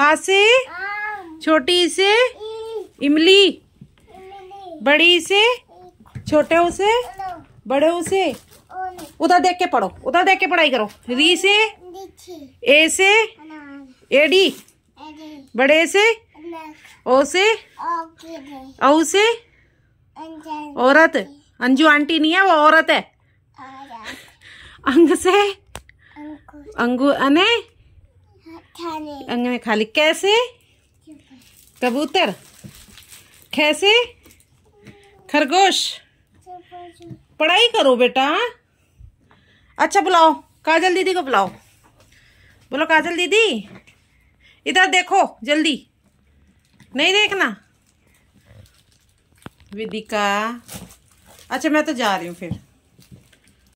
आ से छोटी से इमली बड़ी से छोटे उसे बड़े उसे उधर देख के पढ़ो उधर देख के पढ़ाई करो री से ए से एडी बड़े से ओ से औ से औरत अंजू आंटी नहीं है वो औरत है अंग से अंगू अने अंग में खाली कैसे कबूतर कैसे खरगोश पढ़ाई करो बेटा अच्छा बुलाओ काजल दीदी को बुलाओ बोलो काजल दीदी इधर देखो जल्दी नहीं देखना विदिका अच्छा मैं तो जा रही हूँ फिर